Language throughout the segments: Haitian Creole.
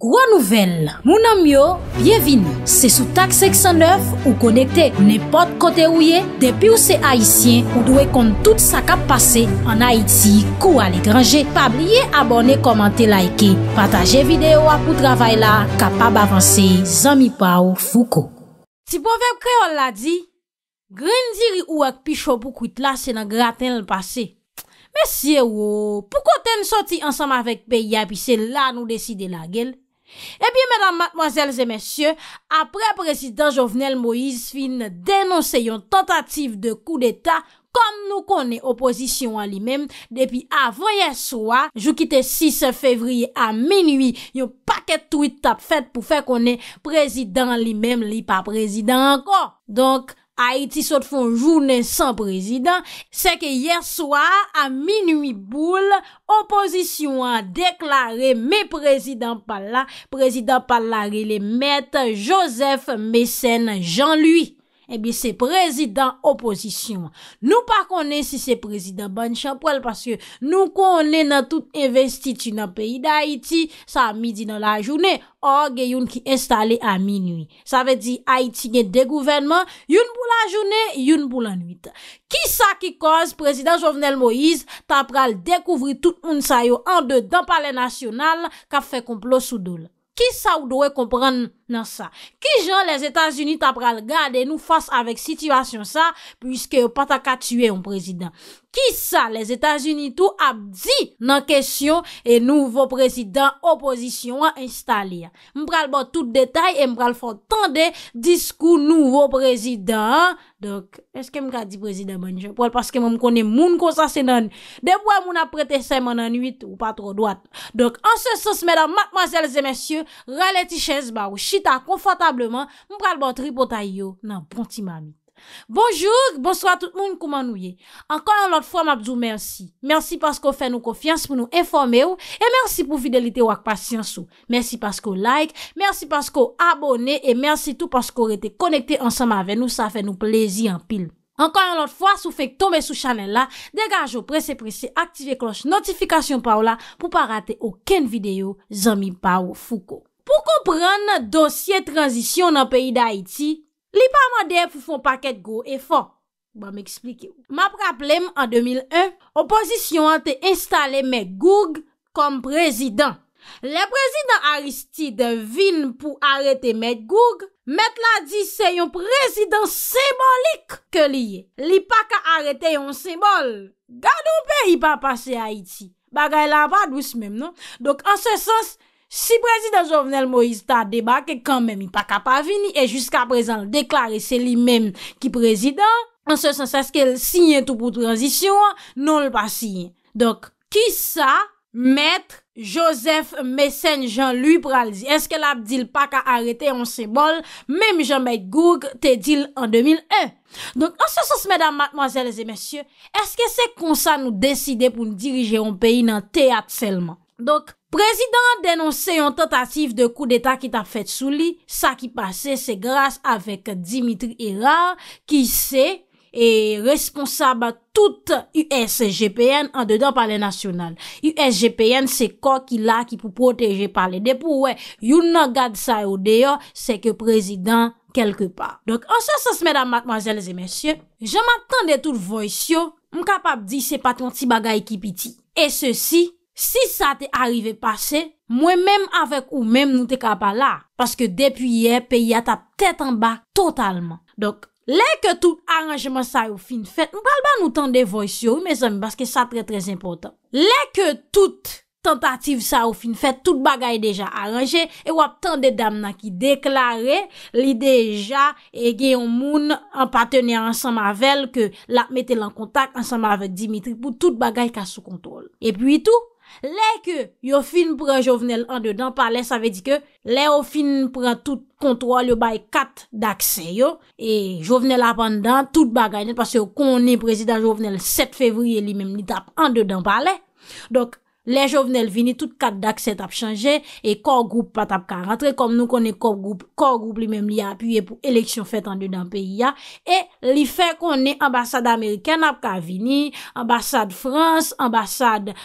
Gro nouvel, mounan myo, byevini, se sou tak 609 ou konekte nepot kote ou ye, depi ou se Haitien ou dwe kont tout sa kap pase an Haiti kou alekranje, pabliye abone komante like, pataje videyo apou travay la, kapab avanse, zami pa ou fuko. Ti bovem kreol la di, gren diri ou ak pi chobou kwit la se nan gra ten l pase. Me siye wou, pou kon ten soti ansam avek pe ya pi se la nou deside la gel, E eh pi menan matmozels e mensye, apre prezident Jovenel Moïse fin denonse yon tentative de kou d'Etat kom nou konen oposisyon an li men, depi avoyen soya, jou kite 6 fevriye a minuy, yon paket tweet tap fet pou fe konen prezident li men li pa prezident anko. Donk. Haïti sot fon jounen san prezident, se ke yerswa a minu mi boule, opozisyon a deklaré me prezident pala, prezident pala re le met Joseph Messen Jean-Louis. Ebi eh se prezidant oposisyon. Nou pa konen si se prezidant ban chanpwel paske nou konen nan tout investiti nan peyi da Haiti sa midi nan la jounen orge yon ki instale a minuy. Sa ve di Haiti gen de gouvenman yon pou la jounen, yon pou la nwit. Ki sa ki koz prezidant Jovenel Moïse ta pral dekouvri tout moun sayo an de dan pale nasyonal ka fe komplo sou dole. Ki sa ou dowe kompren nan sa? Ki jan les Etats-Unis tabral gade nou fase avek sityvasyon sa pwiske pataka tue yon prezident? Ki sa les Etats-Unis tou ap di nan kesyon e nouvo prezidant opozisyon an installi? Mpral bot tout detay e mpral fot tande diskou nouvo prezidant. Dok, eske mkadi prezidant mwen? Bon Jepol paske mwen m'm mkone moun konsasen nan. Deboye mwen ap prete seman nan 8 ou patro doat. Dok, ansesos mwen dan matmazelze mesye, raleti ches ba ou chita konfotableman, mpral bot ripotay yo nan pontiman. Bonjour, bonsoir tout moun kouman nou ye. Ankon an lot fwa mabzou mersi. Mersi paskou fè nou kofyans pou nou informe ou e mersi pou fidelite wak pasyans ou. Mersi paskou like, mersi paskou abone e mersi tout paskou rete konekte ansama avè nou sa fè nou plezi an pil. Ankon an lot fwa sou fèk tomè sou chanel la degaj ou prese presi aktive kloche notifikasyon pa ou la pou pa rate oken videyo zami pa ou fouko. Pou kompran dosye transisyon nan peyi da Haiti Li pa mande pou fon paket gwo e fon. Ba m'eksplike. Ma praplem an 2001, oposisyon an te instale Met Gourg kom prezident. Le prezident Aristide Vigne pou arete Met Gourg, Met la di se yon prezident sembolik ke liye. Li pa ka arete yon sebol. Gado pe yi pa pase Haiti. Bagay la va dous mem, non? Dok an se sens, Si prezident Jovenel Moïse ta debake, kan men mi pa ka pa vini, e jusqu'a prezant le deklare, se li men ki prezident, an se sens eske le signe tout pou transisyon, nou le pa signe. Dok, ki sa, met Joseph Messenjan lui pralize? Eske la di l pa ka arete, an se bol, men mi jan met Gourg te di l an 2001? Dok, an se sens, medan matmoazèles et messieurs, eske se konsa nou deside pou nou dirije yon peyi nan teat selman? Dok, Prezident denonse yon tentatif de kou d'Etat ki ta fet souli, sa ki pase se grase avek Dimitri Erard, ki se e responsab a tout USGPN an dedan pale nasyonal. USGPN se ko ki la ki pou proteje pale. Depou we, yon nan gade sa yo deyo, se ke prezident kelke pa. Donk ansan se se medan matmazel zemensye, jaman tan de tout voysyo, m kapap di se paton ti bagay ki piti. E se si... Si sa te arrive pase, mwen menm avek ou menm nou te kapa la. Paske depi ye, pe ya ta ptet an ba totalman. Dok, leke tout aranjeman sa ou fin fet, nou kalba nou tan de voys yo, mes ami, baske sa tre trez impotant. Leke tout tentative sa ou fin fet, tout bagay deja aranje, e wap tan de damna ki deklare li deja e gen yon moun empatene ansan mavel ke la mette lan kontak ansan mavel Dimitri pou tout bagay ka sou kontrol. E pi itou, Le ke yo fin pran Jovenel an de dan pale, sa ve di ke le yo fin pran tout kontro al yo bay kat daksen yo, e Jovenel apan dan, tout bagay net, pase yo konen prezida Jovenel 7 fevriye li mem ni tap an de dan pale. Le jovenel vini, tout kat dak set ap chanje, e kor group pat ap ka rentre, kom nou konen kor group li menm li apuyen pou eleksyon fet an de dan peyi ya, e li fe konen ambasade Ameriken ap ka vini, ambasade Frans, ambasade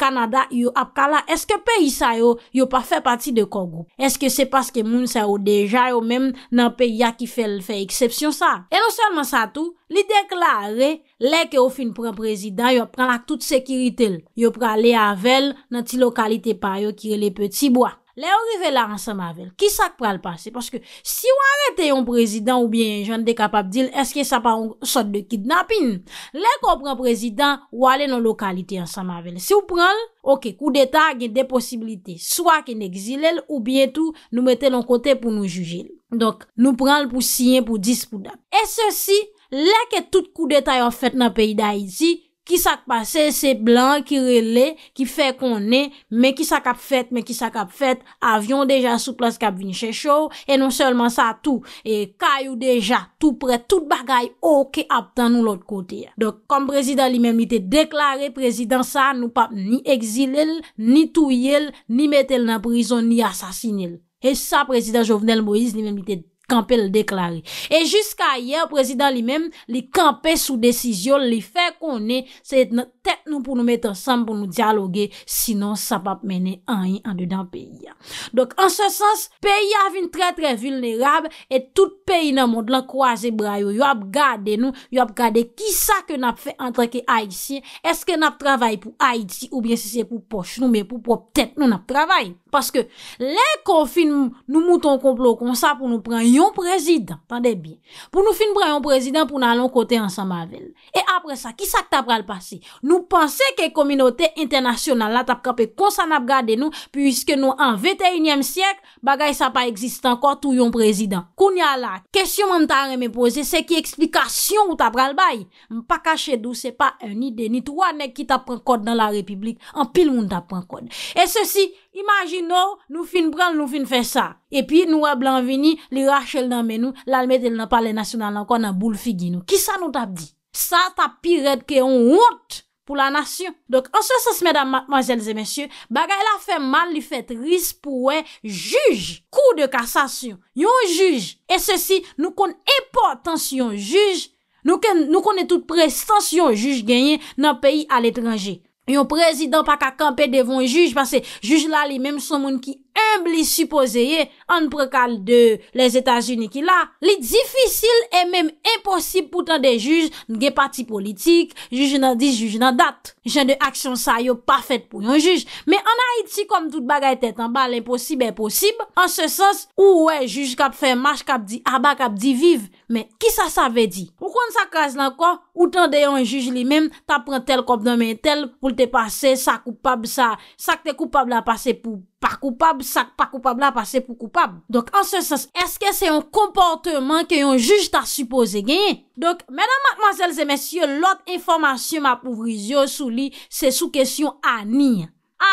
Kanada yo ap ka la, eske peyi sa yo yo pa fe pati de kor group? Eske se paske moun sa yo deja yo menm nan peyi ya ki fel fe eksepsyon sa? E non selman sa tou, li deklari, Lè ke ou fin prèm prezidant, yo pran lak tout sekiritel. Yo pran lè avel nan ti lokalite pa yo kire lè peti bwa. Lè ou rive la ansan mavel. Kisa k pran l'pase? Parce ke si ou arrete yon prezidant ou bien yon dekapap dil, eske sa pa yon sot de kidnapping? Lè kon prèm prezidant, ou ale nan lokalite ansan mavel. Si ou pran lè, ok, kou deta gen de posibilite. Soak en exil lè ou bientou nou mette l'on kote pou nou juje lè. Donk, nou pran lè pou siyen pou dispo dap. E se si... Lè ke tout kou detay an fèt nan peyi da yizi, ki sak pase, se blan, ki rele, ki fè kon ne, men ki sak ap fèt, men ki sak ap fèt, avyon deja sou plas kap vin chè chò, e non sèlman sa tou, e kayou deja, tou pre, tout bagay ou ki ap tan nou lot kote ya. Dok, kom prezident li men mi te deklare, prezident sa nou pap ni eksilel, ni touyele, ni metel nan prizon, ni asasinele. E sa, prezident Jovenel Moïse, li men mi te deklare, kampe l deklare. Et jusqu'a ayer, prezident li men, li kampe sou desisyon, li fe konen se et nan tek nou pou nou met ansan pou nou diyalogue, sinon sa pap mene an yi an de dan peyi. Dok, an se sens, peyi avin tre tre vulnerab, et tout peyi nan mod lan kwa ze brayo. Yo ap gade nou, yo ap gade ki sa ke nap fe antake Aiti, eske nap travay pou Aiti, ou bien se se pou poch nou, men pou pop tek nou nap travay. Paske, lè konfin nou mouton konplo kon sa pou nou preny Yon prezidant, pade bien, pou nou fin bra yon prezidant pou nou alon kote ansan mavel. E apre sa, ki sa k tap pral pasi? Nou panse ke kominote internasyonal la tap kape konsan ap gade nou pwiske nou an 21e siyek bagay sa pa eksiste anko tou yon prezidant. Koun ya la, kesyon man ta reme pose, se ki eksplikasyon ou tap pral bay? M pa kache dou se pa un ide, ni tou anek ki tap pran kode dan la republik, an pil moun tap pran kode. E se si... Imagin nou, nou fin bral, nou fin fe sa. E pi nou a blan vini, li rache l nan menou, l almet el nan pale nasyon nan lankon nan boul figi nou. Ki sa nou tap di? Sa tap piret ke yon wout pou la nasyon. Dok ansan se se medan manjenze mensyon, bagay la fe man li fet ris pou we, juj. Kou de kasasyon, yon juj. E se si nou kon e potans yon juj, nou kon e tout prestans yon juj genyen nan peyi al etranje. Yon prezident pa kakampe devon juj Pase juj la li menm son moun ki mb li suposeye eh, an prekal de les Etats-Unis ki la, li difisil e mèm imposib pou tan de juj nge pati politik, juj nan di, juj nan dat, jen de aksyon sa yo pa fèt pou yon juj. Mè an Haïti kom tout bagay tèt an ba, l'imposib en posib, an se sos, ou wè juj kap fèm mâj, kap di abak, kap di viv, mè ki sa sa vè di? Ou kon sa kaz lan ko, ou tan de yon juj li mèm, ta pren tel kop nan men tel, pou lte pase, sa koupab sa, sa kte koupab la pase pou pèm, Par koupab, sak pa koupab la pase pou koupab. Donk an se sens, eske se yon komporteman ke yon juj ta supose genye? Donk, menan matmazelze mensyon, lot informasyon ma pouvrizyon sou li se sou kesyon a niye.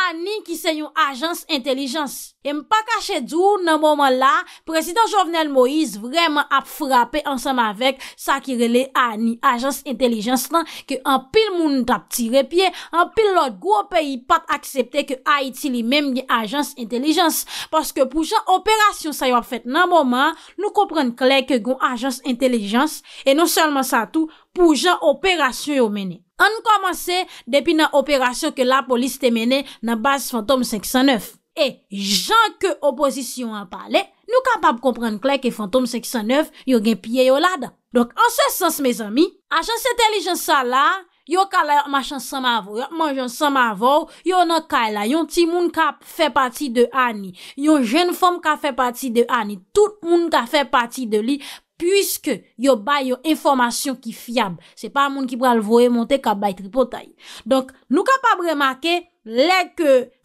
Ani ki se yon Ajans Intelijans. E mpa kache dour nan moman la, Prezident Jovenel Moïse vreman ap frape ansam avek sa ki rele Ani Ajans Intelijans lan ke an pil moun tap tirepye, an pil lot gwo peyi pat aksepte ke Haiti li menm gen Ajans Intelijans. Paske pou jan operasyon sa yo ap fet nan moman, nou kompren klay ke gwen Ajans Intelijans e non selman sa tou pou jan operasyon yo meni. An nou komanse depi nan operasyon ke la polis te mene nan bas Fantom 509. E jan ke oposisyon an pale, nou kapap komprende klay ke Fantom 509 yon gen pye yon lada. Donk an se sens me zami, ajan se telijen sa la, yon ka la yon machan samavou, yon manjan samavou, yon nan ka la, yon ti moun ka fe pati de ani, yon jen fom ka fe pati de ani, tout moun ka fe pati de li pati. Pwiske yo bay yo informasyon ki fiyab. Se pa moun ki pral voe monte ka bay tripotay. Donk nou kapab remake lek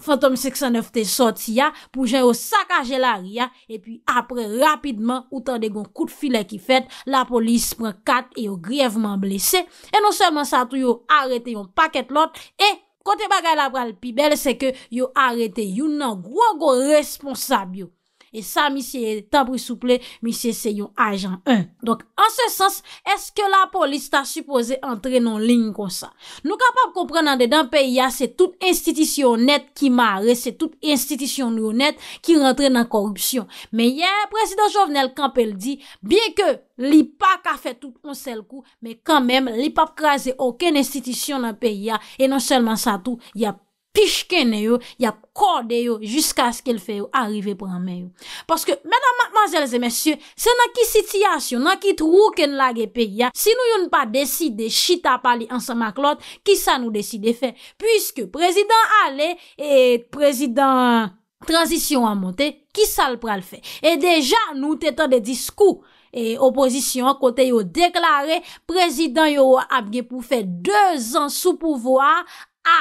fantom 609 te soti ya pou jen yo sakaje la ria. E pi apre rapidman ou tan de gon kout filen ki fet la polis pran kat e yo griyevman blese. E non seman sa tou yo arete yon paket lot. E kote bagay la pral pi bel se ke yo arete yon nan gwo gwo responsab yo. E sa, misye tabri souple, misye se yon ajan 1. Donk, an se sens, eske la polis ta supose antre ah, ah, non lign kon sa? Nou kapap komprenande, dan pe ya, se tout institisyon net ki mare, se tout institisyon nou net ki rentre nan korupsyon. Men, ye, presidant Jovenel Kampel di, bien ke li pa ka fe tout an sel kou, men kan men, li pap kraze oken institisyon nan pe ya, e non selman sa tout, ya pas. pishkene yo, ya kode yo jiska aske l fe yo, arrive pranme yo. Paske, mèdame, mèzèlze, mèsyè, se nan ki sityasyon, nan ki trouken lage pe ya, si nou yon pa deside chita pali ansama klot, ki sa nou deside fe? Piske, prezident ale, e prezident transition an monte, ki sa l pral fe? E deja, nou tètan de diskou e oposisyon, kote yo deklare, prezident yo apge pou fe 2 an sou pouvoar,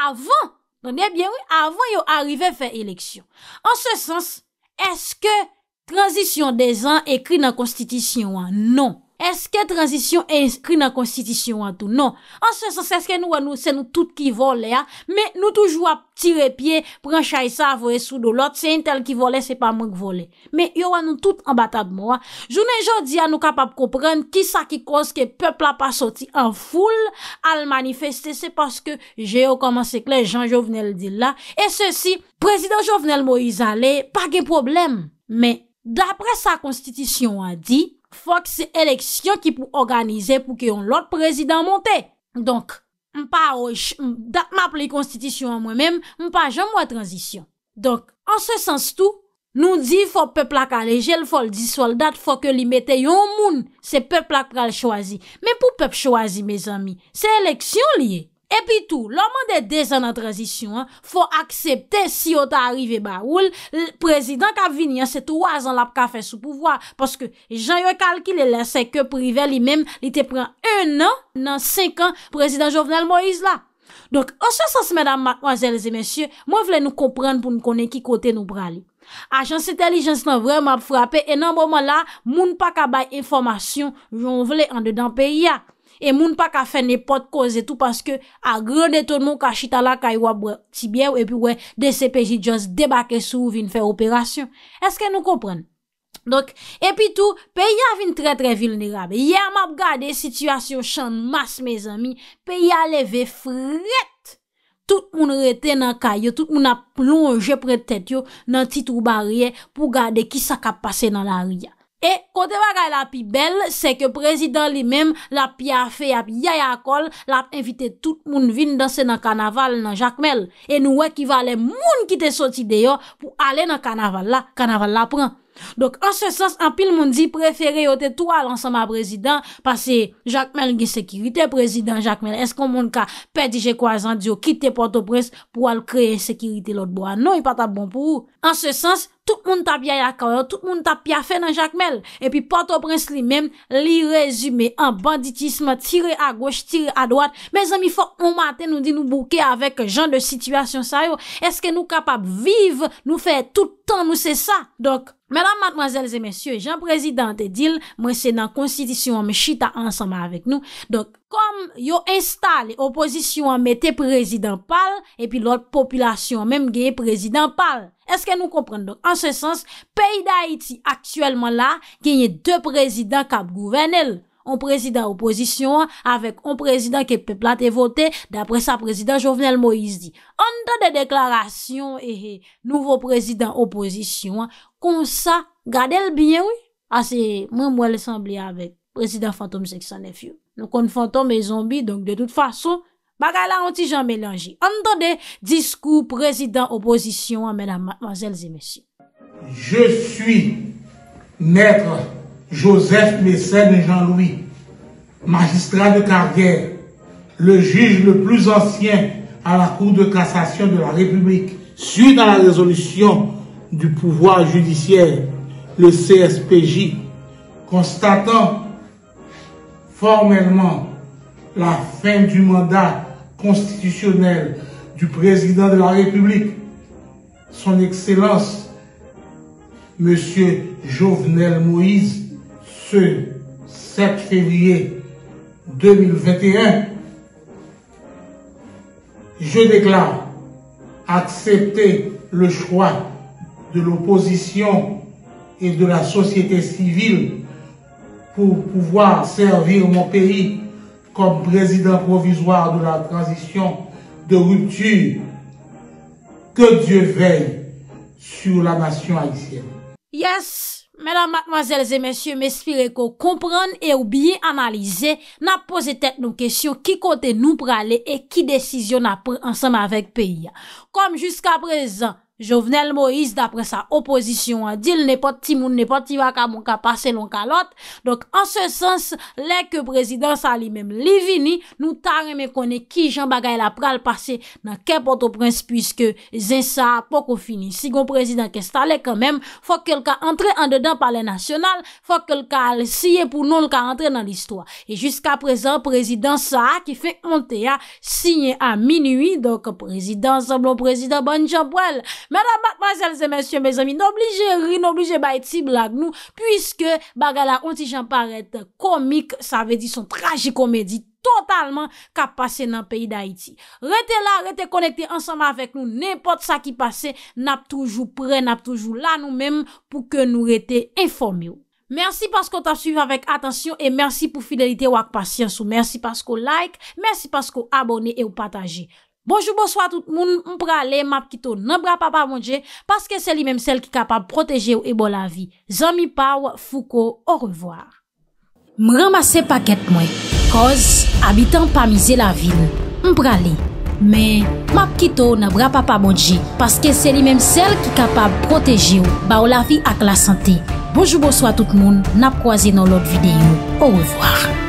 avan Donye, bien oui, avon yo arrive fè eleksyon. An se sens, eske transisyon de zan ekri nan konstitisyon wè? Non. Eske transisyon inskri nan konstitisyon an tou? Non. An se se se sken nou an nou, se nou tout ki vole a, men nou toujou ap tire pie, pren chay sa avoye sou do lot, se yon tel ki vole, se pa moun ki vole. Men yon an nou tout an batab mou a, jounen jodi an nou kapap kopren, ki sa ki kos ke pepl ap a soti an foul, al manifeste, se paske je yo koman se kler, jan Jovenel di la, e se si, prezident Jovenel Moïse a le, pa gen problem. Men, d'apre sa konstitisyon an di, Fòk se eleksyon ki pou organize pou ki yon lot prezident monte. Donk, mpa oj, dat map li konstitusyon an mwen menm, mpa jom wè transisyon. Donk, an se sens tout, nou di fòk peplak a lejel, fòl di soldat, fòk li mette yon moun se peplak pral chwazi. Men pou pep chwazi, me zami, se eleksyon liye. Epi tou, loman de dezen an transisyon, fwa aksepte si yota arive ba oul, prezident ka vini an se 3 an lap ka fè sou pouvwa, paske jan yo kalki le lese ke privè li menm li te pran 1 an nan 5 an prezident Jovenel Moïse la. Donk, anse sas mèdam makwazèl zè mèsyè, mwen vle nou kompran pou nou konen ki kote nou prali. Ajan se telijens nan vreman ap frape, enan mouman la, moun pa kabay informasyon, mwen vle an dedan pe yak. E moun pa ka fè nè pot koz etou paske a grand eton moun kachita la kay wap tibye ou epi wè de se peji djons debake sou vin fè operasyon. Eske nou kompren? Dok, epi tou, pe ya vin tre tre vil nerabe. Ya m ap gade situasyon chan mas me zami, pe ya leve fret. Tout moun rete nan kay yo, tout moun ap plonge pre tete yo nan titrou barye pou gade ki sa ka pase nan la riyan. E kote bagay la pi bel, se ke prezident li mem la pi afe ya pi yaya kol, la ap invite tout moun vin dansen nan kanaval nan jakmel. E nou wek i va ale moun ki te soti deyo pou ale nan kanaval la, kanaval la pran. Donk, an se sens, an pil moun di prefere yo te to alansan ma prezident Pase, jacmel gen sekirite prezident jacmel Es kon moun ka pedije kwa zan di yo kite Port-au-Prince Pou al kreye sekirite lot bo an Non, yon pata bon pou An se sens, tout moun ta pya yakaw yo Tout moun ta pya fe nan jacmel E pi Port-au-Prince li men, li rezume An banditisme tire a goche, tire a doate Me zan mi fok moun mate nou di nou bouke Avek jan de situasyon sa yo Eske nou kapab vive, nou fe toutan Nou se sa, donk Madame, mademoiselles et messieurs, Jean-Président Edil, moi c'est dans la constitution, on me chita ensemble avec nous. Donc, comme yo installe l'opposition, on met tes présidents pâles, et puis l'autre population même gagne présidents pâles. Est-ce que nous comprenons? En ce sens, pays d'Haïti, actuellement là, gagne deux présidents cap-gouvernelles. an prezident opozisyon an, avek an prezident kepe plat e vote, dapre sa prezident Jovenel Moïse di. An dan de deklarasyon, nouvo prezident opozisyon an, kon sa, gade l biye wè? Ase, mwen mwè l sambli avek, prezident fantom Zek Sannefyo. Nou kon fantom e zombi, donk de tout fasyon, baka la an ti jan melanji. An dan de diskou prezident opozisyon an, mena mansel zemesye. Je suis netre Joseph Mécène Jean-Louis, magistrat de carrière, le juge le plus ancien à la Cour de cassation de la République, suit dans la résolution du pouvoir judiciaire, le CSPJ, constatant formellement la fin du mandat constitutionnel du président de la République, son Excellence, Monsieur Jovenel Moïse, ce 7 février 2021, je déclare accepter le choix de l'opposition et de la société civile pour pouvoir servir mon pays comme président provisoire de la transition de rupture. Que Dieu veille sur la nation haïtienne. Yes! Mèdam, mèdmazèlze, mèsyou, mèspirekou, kompran e ou biye analize nan pose teknou kesyon ki kote nou prale e ki desisyon nan pran ansanm avèk peyi. Kom jysk aprezan, Jovenel Moïse, d'apre sa oposisyon a dil, ne pot timoun, ne pot tiva ka moun ka pase loun ka lot. Donk, an se sens, lè ke prezidans a li mèm li vini, nou tare mè konè ki Jean Bagay la pral pase nan ke poto prince, pwiske zè sa pou kon fini. Sigon prezidans ke stale kèmèm, fòk ke l ka antre an dedan pale nasyonal, fòk ke l ka al siye pou non l ka antre nan l istwa. E jisk aprezen, prezidans sa a ki fè ante ya sinye a minuyi, donk prezidans an blon prezidans banjabwèl, Madame, mademoiselles et messieurs, mes amis, n'obligez rin, n'obligez ba et si blague nou, puisque bagala onti jan parete komik, sa ve di son traji komedi, totalman kap pase nan peyi da iti. Rete la, rete konekte ansama avek nou, nepot sa ki pase, nap toujou pre, nap toujou la nou menm pou ke nou rete informe ou. Mersi pasko ta suvi avek atensyon, e mersi pou fidelite wak pasi ansou. Mersi pasko like, mersi pasko abone e ou pataje. Bojou bo swa tout moun, mprale, map kito nan bra pa pa bondje, paske se li menm sel ki kapab proteje ou e bo la vi. Zan mi paw, fouko, ou revoar. M ramase paket mwen, koz, abitan pa mize la vil, mprale, men, map kito nan bra pa pa bondje, paske se li menm sel ki kapab proteje ou, ba ou la vi ak la sante. Bojou bo swa tout moun, nap kwaze nan lot videyo, ou revoar.